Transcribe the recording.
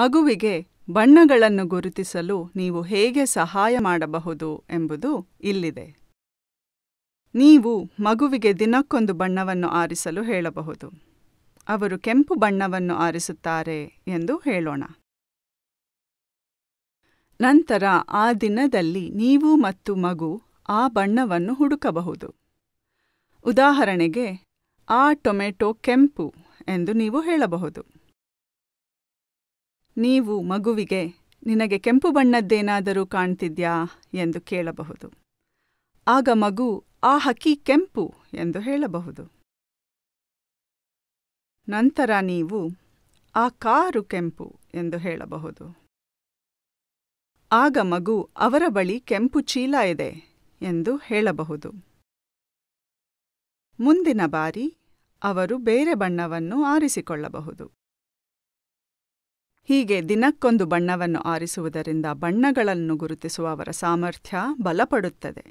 ಮಗುವಿಗೆ ಬಣ್ಣಗಳನ್ನು ಗುರುತಿಸಲು ನೀವು ಹೇಗೆ ಸಹಾಯ ಮಾಡಬಹುದು ಎಂಬುದು ಇಲ್ಲಿದೆ ನೀವು ಮಗುವಿಗೆ ದಿನಕ್ಕೊಂದು ಬಣ್ಣವನ್ನು ಆರಿಸಲು ಹೇಳಬಹುದು ಅವರು ಕೆಂಪು ಬಣ್ಣವನ್ನು ಆರಿಸುತ್ತಾರೆ ಎಂದು ಹೇಳೋಣ ನಂತರ ಆ ದಿನದಲ್ಲಿ ನೀವು ಮತ್ತು ಮಗು ಆ ಬಣ್ಣವನ್ನು ಹುಡುಕಬಹುದು ಉದಾಹರಣೆಗೆ ಆ ಟೊಮೆಟೊ ಕೆಂಪು ಎಂದು ನೀವು ಹೇಳಬಹುದು ನೀವು ಮಗುವಿಗೆ ನಿನಗೆ ಕೆಂಪು ಬಣ್ಣದ್ದೇನಾದರೂ ಕಾಣ್ತಿದ್ಯಾ ಎಂದು ಕೇಳಬಹುದು ಆಗ ಮಗು ಆ ಹಕ್ಕಿ ಕೆಂಪು ಎಂದು ಹೇಳಬಹುದು ನಂತರ ನೀವು ಆ ಕಾರು ಕೆಂಪು ಎಂದು ಹೇಳಬಹುದು ಆಗ ಮಗು ಅವರ ಬಳಿ ಕೆಂಪು ಚೀಲ ಇದೆ ಎಂದು ಹೇಳಬಹುದು ಮುಂದಿನ ಬಾರಿ ಅವರು ಬೇರೆ ಬಣ್ಣವನ್ನು ಆರಿಸಿಕೊಳ್ಳಬಹುದು ಹೀಗೆ ದಿನಕ್ಕೊಂದು ಬಣ್ಣವನ್ನು ಆರಿಸುವುದರಿಂದ ಬಣ್ಣಗಳನ್ನು ಗುರುತಿಸುವ ಅವರ ಸಾಮರ್ಥ್ಯ ಬಲಪಡುತ್ತದೆ